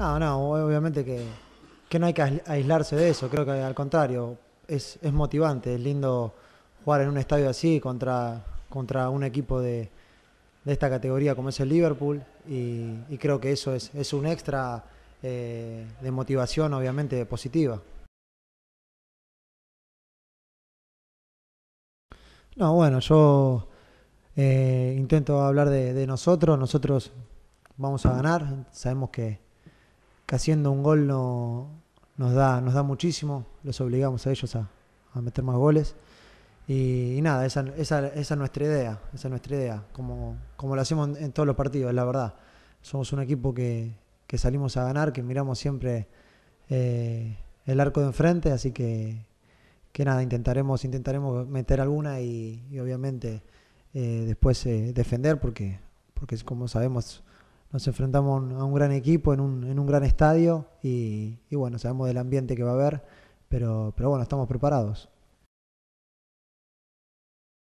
No, no, obviamente que, que no hay que aislarse de eso, creo que al contrario, es, es motivante, es lindo jugar en un estadio así contra, contra un equipo de, esta categoría como es el Liverpool y, creo que eso es, un extra eh, de motivación obviamente positiva. No, bueno, yo eh, intento hablar de nosotros, nosotros vamos a ganar, sabemos que, que haciendo un gol no, nos, da, nos da muchísimo, los obligamos a ellos a, meter más goles. Y, nada, esa, es nuestra idea, es nuestra idea, como, como lo hacemos en, todos los partidos, la verdad. Somos un equipo que, salimos a ganar, que miramos siempre eh, el arco de enfrente, así que, que nada, intentaremos, intentaremos meter alguna y, obviamente eh, después eh, defender, porque, porque como sabemos nos enfrentamos a un, gran equipo en un, en un gran estadio y, bueno, sabemos del ambiente que va a haber, pero, pero bueno, estamos preparados.